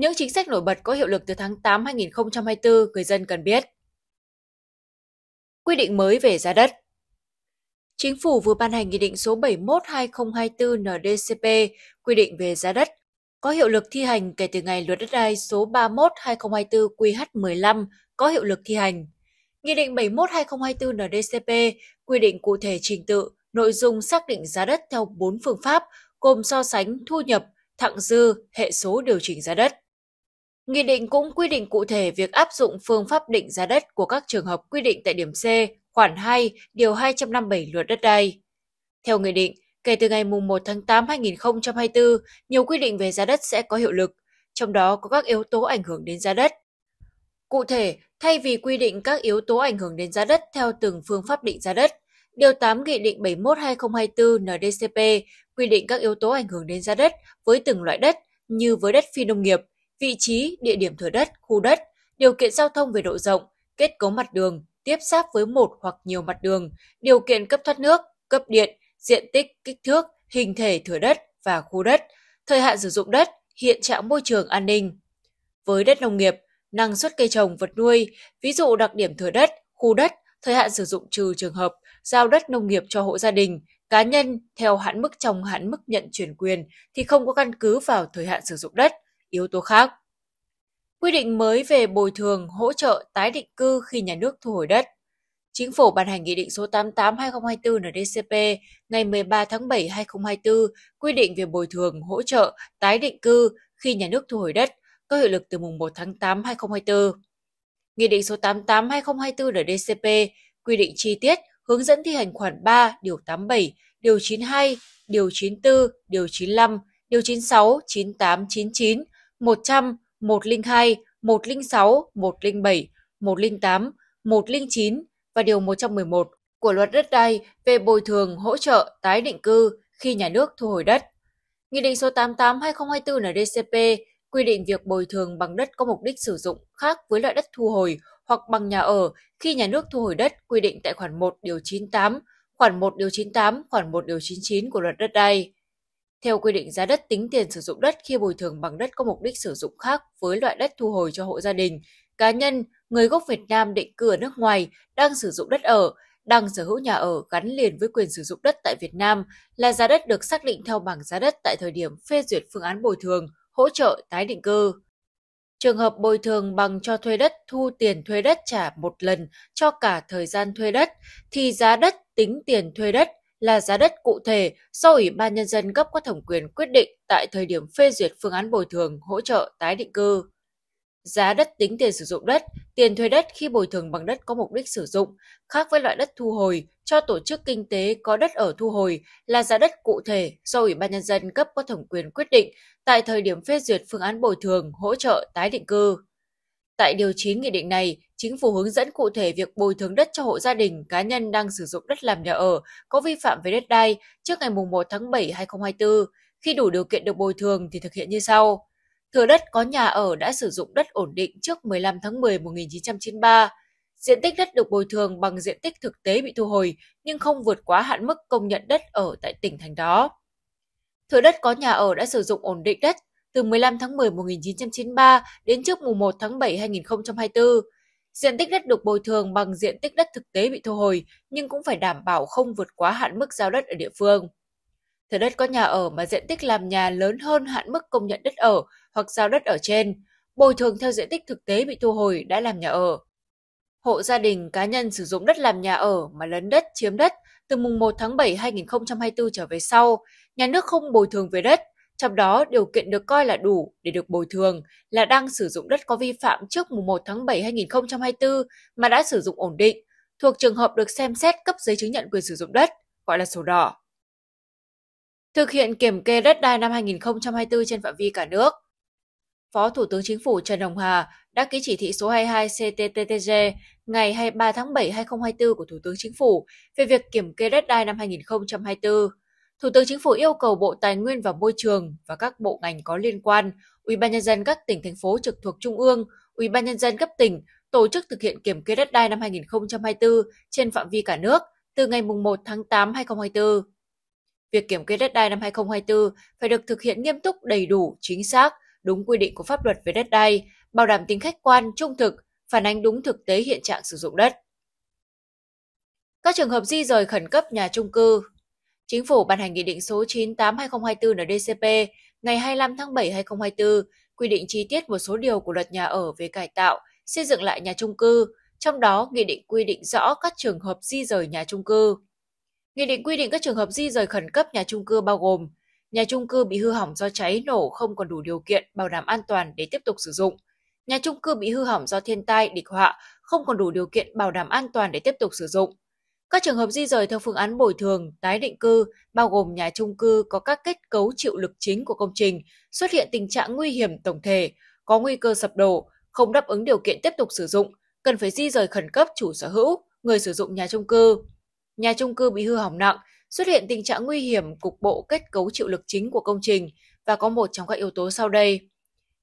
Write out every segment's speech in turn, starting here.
Những chính sách nổi bật có hiệu lực từ tháng 8 2024 người dân cần biết. Quy định mới về giá đất Chính phủ vừa ban hành Nghị định số 71-2024 NDCP quy định về giá đất có hiệu lực thi hành kể từ ngày luật đất đai số 31-2024 QH15 có hiệu lực thi hành. Nghị định 71-2024 NDCP quy định cụ thể trình tự, nội dung xác định giá đất theo 4 phương pháp gồm so sánh, thu nhập, thặng dư, hệ số điều chỉnh giá đất. Nghị định cũng quy định cụ thể việc áp dụng phương pháp định giá đất của các trường hợp quy định tại điểm C, khoản 2, điều 257 luật đất đai. Theo nghị định, kể từ ngày 1 tháng 8 2024, nhiều quy định về giá đất sẽ có hiệu lực, trong đó có các yếu tố ảnh hưởng đến giá đất. Cụ thể, thay vì quy định các yếu tố ảnh hưởng đến giá đất theo từng phương pháp định giá đất, Điều 8 Nghị định 71-2024 NDCP quy định các yếu tố ảnh hưởng đến giá đất với từng loại đất như với đất phi nông nghiệp, vị trí, địa điểm thửa đất, khu đất, điều kiện giao thông về độ rộng, kết cấu mặt đường, tiếp giáp với một hoặc nhiều mặt đường, điều kiện cấp thoát nước, cấp điện, diện tích, kích thước, hình thể thửa đất và khu đất, thời hạn sử dụng đất, hiện trạng môi trường an ninh. Với đất nông nghiệp, năng suất cây trồng vật nuôi, ví dụ đặc điểm thửa đất, khu đất, thời hạn sử dụng trừ trường hợp giao đất nông nghiệp cho hộ gia đình, cá nhân theo hạn mức trong hạn mức nhận chuyển quyền thì không có căn cứ vào thời hạn sử dụng đất – yếu tố khác. Quy định mới về bồi thường, hỗ trợ, tái định cư khi nhà nước thu hồi đất. Chính phủ ban hành Nghị định số 88-2024 NDCP ngày 13 tháng 7 2024 quy định về bồi thường, hỗ trợ, tái định cư khi nhà nước thu hồi đất, có hiệu lực từ mùng 1 tháng 8 2024. Nghị định số 88-2024 NDCP quy định chi tiết hướng dẫn thi hành khoản 3, điều 87, điều 92, điều 94, điều 95, điều 96, 98, 99 100, 102, 106, 107, 108, 109 và Điều 111 của Luật Đất đai về bồi thường hỗ trợ tái định cư khi nhà nước thu hồi đất. Nghị định số 88-2024 NDCP quy định việc bồi thường bằng đất có mục đích sử dụng khác với loại đất thu hồi hoặc bằng nhà ở khi nhà nước thu hồi đất quy định tại khoản 1 điều 98, khoản 1 điều 98, khoản 1 điều 99 của luật đất đai. Theo quy định giá đất tính tiền sử dụng đất khi bồi thường bằng đất có mục đích sử dụng khác với loại đất thu hồi cho hộ gia đình, cá nhân, người gốc Việt Nam định cư ở nước ngoài đang sử dụng đất ở, đang sở hữu nhà ở gắn liền với quyền sử dụng đất tại Việt Nam là giá đất được xác định theo bảng giá đất tại thời điểm phê duyệt phương án bồi thường, hỗ trợ tái định cư. Trường hợp bồi thường bằng cho thuê đất thu tiền thuê đất trả một lần cho cả thời gian thuê đất thì giá đất tính tiền thuê đất là giá đất cụ thể do Ủy ban Nhân dân cấp có thẩm quyền quyết định tại thời điểm phê duyệt phương án bồi thường hỗ trợ tái định cư. Giá đất tính tiền sử dụng đất, tiền thuê đất khi bồi thường bằng đất có mục đích sử dụng, khác với loại đất thu hồi cho tổ chức kinh tế có đất ở thu hồi là giá đất cụ thể do Ủy ban Nhân dân cấp có thẩm quyền quyết định tại thời điểm phê duyệt phương án bồi thường hỗ trợ tái định cư. Tại điều 9 nghị định này, chính phủ hướng dẫn cụ thể việc bồi thường đất cho hộ gia đình cá nhân đang sử dụng đất làm nhà ở có vi phạm về đất đai trước ngày 1 tháng 7 2024. Khi đủ điều kiện được bồi thường thì thực hiện như sau. Thừa đất có nhà ở đã sử dụng đất ổn định trước 15 tháng 10 1993. Diện tích đất được bồi thường bằng diện tích thực tế bị thu hồi nhưng không vượt quá hạn mức công nhận đất ở tại tỉnh thành đó. Thừa đất có nhà ở đã sử dụng ổn định đất từ 15 tháng 10 1993 đến trước mùng 1 tháng 7 2024. Diện tích đất được bồi thường bằng diện tích đất thực tế bị thu hồi, nhưng cũng phải đảm bảo không vượt quá hạn mức giao đất ở địa phương. Thửa đất có nhà ở mà diện tích làm nhà lớn hơn hạn mức công nhận đất ở hoặc giao đất ở trên, bồi thường theo diện tích thực tế bị thu hồi đã làm nhà ở. Hộ gia đình cá nhân sử dụng đất làm nhà ở mà lấn đất chiếm đất từ mùng 1 tháng 7 2024 trở về sau, nhà nước không bồi thường về đất, trong đó, điều kiện được coi là đủ để được bồi thường là đang sử dụng đất có vi phạm trước mùng 1 tháng 7 2024 mà đã sử dụng ổn định, thuộc trường hợp được xem xét cấp giấy chứng nhận quyền sử dụng đất, gọi là sổ đỏ. Thực hiện kiểm kê đất đai năm 2024 trên phạm vi cả nước, Phó Thủ tướng Chính phủ Trần Hồng Hà đã ký chỉ thị số 22 CTTTG ngày 23 tháng 7 2024 của Thủ tướng Chính phủ về việc kiểm kê đất đai năm 2024. Thủ tướng Chính phủ yêu cầu Bộ Tài nguyên và Môi trường và các bộ ngành có liên quan, Ủy ban Nhân dân các tỉnh thành phố trực thuộc Trung ương, Ủy ban Nhân dân cấp tỉnh tổ chức thực hiện kiểm kê đất đai năm 2024 trên phạm vi cả nước từ ngày 1 tháng 8 2024. Việc kiểm kê đất đai năm 2024 phải được thực hiện nghiêm túc, đầy đủ, chính xác, đúng quy định của pháp luật về đất đai, bảo đảm tính khách quan, trung thực, phản ánh đúng thực tế hiện trạng sử dụng đất. Các trường hợp di rời khẩn cấp nhà trung cư, Chính phủ ban hành Nghị định số 98-2024 NDCP ngày 25 tháng 7 2024 quy định chi tiết một số điều của luật nhà ở về cải tạo, xây dựng lại nhà trung cư, trong đó nghị định quy định rõ các trường hợp di rời nhà trung cư. Nghị định quy định các trường hợp di rời khẩn cấp nhà trung cư bao gồm nhà trung cư bị hư hỏng do cháy nổ không còn đủ điều kiện bảo đảm an toàn để tiếp tục sử dụng, nhà trung cư bị hư hỏng do thiên tai, địch họa không còn đủ điều kiện bảo đảm an toàn để tiếp tục sử dụng, các trường hợp di rời theo phương án bồi thường, tái định cư, bao gồm nhà trung cư có các kết cấu chịu lực chính của công trình, xuất hiện tình trạng nguy hiểm tổng thể, có nguy cơ sập đổ, không đáp ứng điều kiện tiếp tục sử dụng, cần phải di rời khẩn cấp chủ sở hữu, người sử dụng nhà trung cư. Nhà trung cư bị hư hỏng nặng, xuất hiện tình trạng nguy hiểm cục bộ kết cấu chịu lực chính của công trình và có một trong các yếu tố sau đây.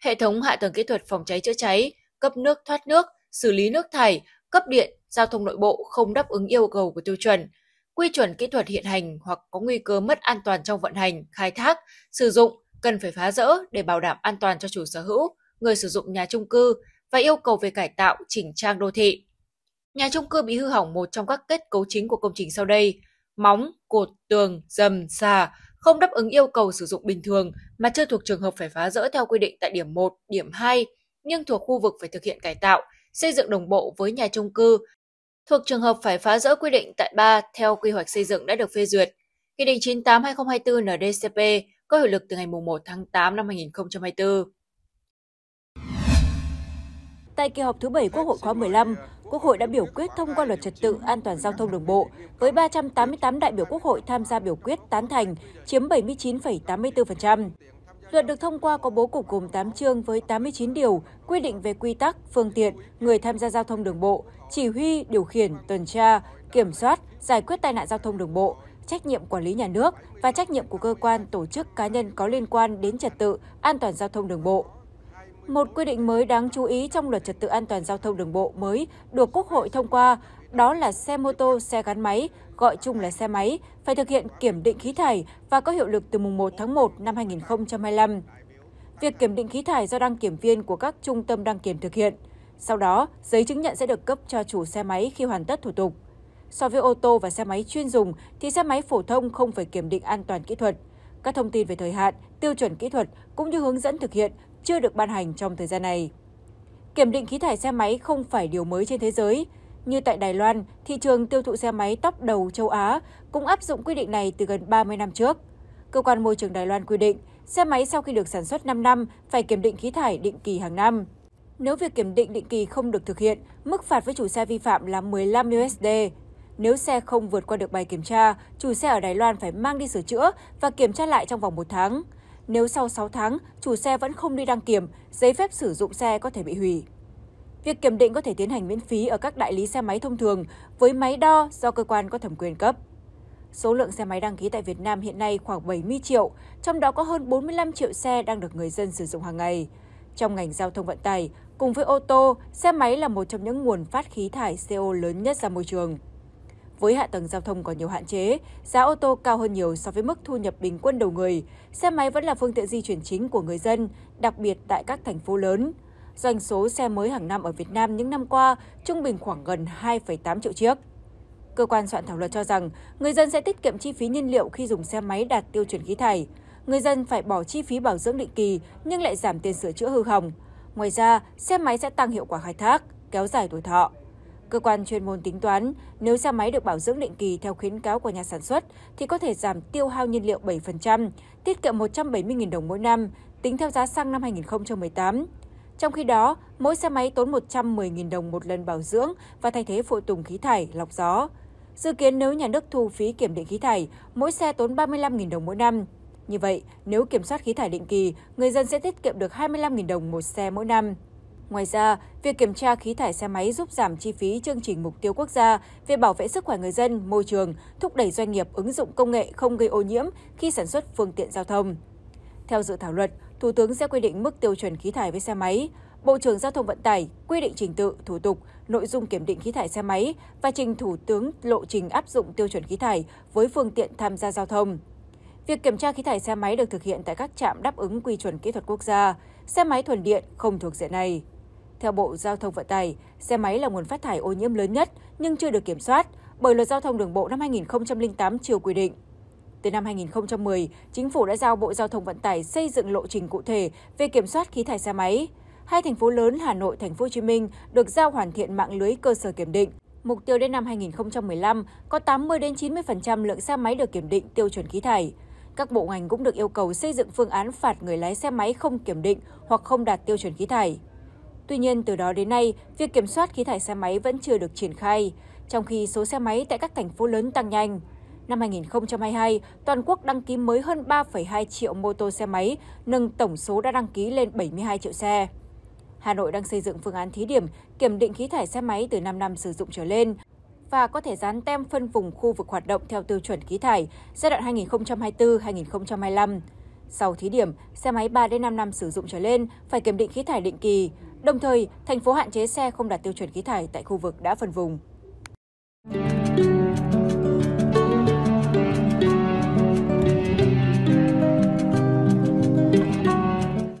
Hệ thống hạ tầng kỹ thuật phòng cháy chữa cháy, cấp nước thoát nước, xử lý nước thải, cấp điện, giao thông nội bộ không đáp ứng yêu cầu của tiêu chuẩn, quy chuẩn kỹ thuật hiện hành hoặc có nguy cơ mất an toàn trong vận hành, khai thác, sử dụng cần phải phá rỡ để bảo đảm an toàn cho chủ sở hữu, người sử dụng nhà chung cư và yêu cầu về cải tạo, chỉnh trang đô thị. Nhà chung cư bị hư hỏng một trong các kết cấu chính của công trình sau đây, móng, cột, tường, dầm, xà không đáp ứng yêu cầu sử dụng bình thường mà chưa thuộc trường hợp phải phá rỡ theo quy định tại điểm 1, điểm 2, nhưng thuộc khu vực phải thực hiện cải tạo, xây dựng đồng bộ với nhà chung cư thuộc trường hợp phải phá rỡ quy định tại 3 theo quy hoạch xây dựng đã được phê duyệt. Nghị định 98-2024 NDCP có hiệu lực từ ngày 1 tháng 8 năm 2024. Tại kỳ họp thứ 7 Quốc hội khóa 15, Quốc hội đã biểu quyết thông qua luật trật tự an toàn giao thông đường bộ với 388 đại biểu Quốc hội tham gia biểu quyết tán thành, chiếm 79,84%. Luật được thông qua có bố cục gồm 8 chương với 89 điều quy định về quy tắc, phương tiện, người tham gia giao thông đường bộ, chỉ huy, điều khiển, tuần tra, kiểm soát, giải quyết tai nạn giao thông đường bộ, trách nhiệm quản lý nhà nước và trách nhiệm của cơ quan, tổ chức, cá nhân có liên quan đến trật tự, an toàn giao thông đường bộ. Một quy định mới đáng chú ý trong luật trật tự an toàn giao thông đường bộ mới được Quốc hội thông qua đó là xe mô tô, xe gắn máy, gọi chung là xe máy, phải thực hiện kiểm định khí thải và có hiệu lực từ mùng 1 tháng 1 năm 2025. Việc kiểm định khí thải do đăng kiểm viên của các trung tâm đăng kiểm thực hiện. Sau đó, giấy chứng nhận sẽ được cấp cho chủ xe máy khi hoàn tất thủ tục. So với ô tô và xe máy chuyên dùng thì xe máy phổ thông không phải kiểm định an toàn kỹ thuật. Các thông tin về thời hạn, tiêu chuẩn kỹ thuật cũng như hướng dẫn thực hiện chưa được ban hành trong thời gian này. Kiểm định khí thải xe máy không phải điều mới trên thế giới như tại Đài Loan, thị trường tiêu thụ xe máy tóc đầu châu Á cũng áp dụng quy định này từ gần 30 năm trước. Cơ quan môi trường Đài Loan quy định, xe máy sau khi được sản xuất 5 năm phải kiểm định khí thải định kỳ hàng năm. Nếu việc kiểm định định kỳ không được thực hiện, mức phạt với chủ xe vi phạm là 15 USD. Nếu xe không vượt qua được bài kiểm tra, chủ xe ở Đài Loan phải mang đi sửa chữa và kiểm tra lại trong vòng một tháng. Nếu sau 6 tháng, chủ xe vẫn không đi đăng kiểm, giấy phép sử dụng xe có thể bị hủy. Việc kiểm định có thể tiến hành miễn phí ở các đại lý xe máy thông thường với máy đo do cơ quan có thẩm quyền cấp. Số lượng xe máy đăng ký tại Việt Nam hiện nay khoảng 70 triệu, trong đó có hơn 45 triệu xe đang được người dân sử dụng hàng ngày. Trong ngành giao thông vận tải, cùng với ô tô, xe máy là một trong những nguồn phát khí thải CO lớn nhất ra môi trường. Với hạ tầng giao thông còn nhiều hạn chế, giá ô tô cao hơn nhiều so với mức thu nhập bình quân đầu người, xe máy vẫn là phương tiện di chuyển chính của người dân, đặc biệt tại các thành phố lớn doanh số xe mới hàng năm ở Việt Nam những năm qua trung bình khoảng gần 2,8 triệu chiếc. Cơ quan soạn thảo luật cho rằng người dân sẽ tiết kiệm chi phí nhiên liệu khi dùng xe máy đạt tiêu chuẩn khí thải. Người dân phải bỏ chi phí bảo dưỡng định kỳ nhưng lại giảm tiền sửa chữa hư hỏng. Ngoài ra, xe máy sẽ tăng hiệu quả khai thác, kéo dài tuổi thọ. Cơ quan chuyên môn tính toán, nếu xe máy được bảo dưỡng định kỳ theo khuyến cáo của nhà sản xuất thì có thể giảm tiêu hao nhiên liệu 7%, tiết kiệm 170.000 đồng mỗi năm, tính theo giá xăng năm 2018. Trong khi đó, mỗi xe máy tốn 110.000 đồng một lần bảo dưỡng và thay thế phụ tùng khí thải, lọc gió. Dự kiến nếu nhà nước thu phí kiểm định khí thải, mỗi xe tốn 35.000 đồng mỗi năm. Như vậy, nếu kiểm soát khí thải định kỳ, người dân sẽ tiết kiệm được 25.000 đồng một xe mỗi năm. Ngoài ra, việc kiểm tra khí thải xe máy giúp giảm chi phí chương trình mục tiêu quốc gia về bảo vệ sức khỏe người dân, môi trường, thúc đẩy doanh nghiệp ứng dụng công nghệ không gây ô nhiễm khi sản xuất phương tiện giao thông. Theo dự thảo luật, Thủ tướng sẽ quy định mức tiêu chuẩn khí thải với xe máy. Bộ trưởng Giao thông Vận tải quy định trình tự, thủ tục, nội dung kiểm định khí thải xe máy và trình Thủ tướng lộ trình áp dụng tiêu chuẩn khí thải với phương tiện tham gia giao thông. Việc kiểm tra khí thải xe máy được thực hiện tại các trạm đáp ứng quy chuẩn kỹ thuật quốc gia. Xe máy thuần điện không thuộc diện này. Theo Bộ Giao thông Vận tải, xe máy là nguồn phát thải ô nhiễm lớn nhất nhưng chưa được kiểm soát bởi luật giao thông đường bộ năm 2008 chưa quy định. Từ năm 2010, chính phủ đã giao Bộ Giao thông Vận tải xây dựng lộ trình cụ thể về kiểm soát khí thải xe máy. Hai thành phố lớn Hà Nội, Thành phố Hồ Chí Minh được giao hoàn thiện mạng lưới cơ sở kiểm định. Mục tiêu đến năm 2015 có 80 đến 90% lượng xe máy được kiểm định tiêu chuẩn khí thải. Các bộ ngành cũng được yêu cầu xây dựng phương án phạt người lái xe máy không kiểm định hoặc không đạt tiêu chuẩn khí thải. Tuy nhiên, từ đó đến nay, việc kiểm soát khí thải xe máy vẫn chưa được triển khai, trong khi số xe máy tại các thành phố lớn tăng nhanh. Năm 2022, toàn quốc đăng ký mới hơn 3,2 triệu mô tô xe máy, nâng tổng số đã đăng ký lên 72 triệu xe. Hà Nội đang xây dựng phương án thí điểm kiểm định khí thải xe máy từ 5 năm sử dụng trở lên và có thể dán tem phân vùng khu vực hoạt động theo tiêu chuẩn khí thải giai đoạn 2024-2025. Sau thí điểm, xe máy 3 đến 5 năm sử dụng trở lên phải kiểm định khí thải định kỳ. Đồng thời, thành phố hạn chế xe không đạt tiêu chuẩn khí thải tại khu vực đã phân vùng.